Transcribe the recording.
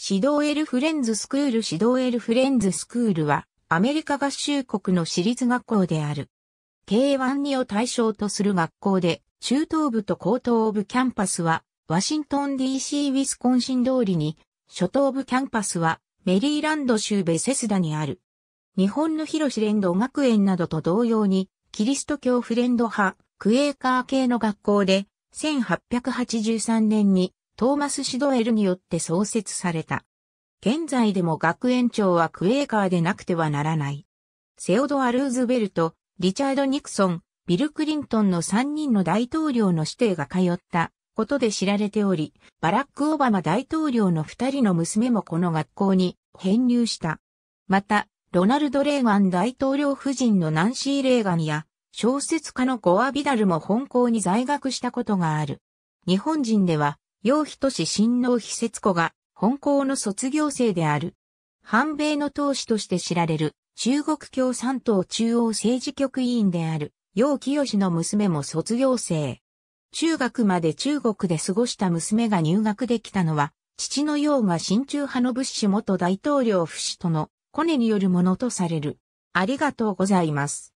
シドーエルフレンズスクールシドーエルフレンズスクールはアメリカ合衆国の私立学校である。K12 を対象とする学校で中等部と高等部キャンパスはワシントン DC ウィスコンシン通りに初等部キャンパスはメリーランド州ベセスダにある。日本の広シ連動学園などと同様にキリスト教フレンド派クエーカー系の学校で1883年にトーマス・シドエルによって創設された。現在でも学園長はクエーカーでなくてはならない。セオドア・ルーズベルト、リチャード・ニクソン、ビル・クリントンの3人の大統領の指定が通ったことで知られており、バラック・オバマ大統領の2人の娘もこの学校に編入した。また、ロナルド・レーガン大統領夫人のナンシー・レーガンや、小説家のゴア・ビダルも本校に在学したことがある。日本人では、楊人氏親王秘節子が本校の卒業生である。反米の党首として知られる中国共産党中央政治局委員である楊清の娘も卒業生。中学まで中国で過ごした娘が入学できたのは、父の陽が親中派の物資元大統領不死とのコネによるものとされる。ありがとうございます。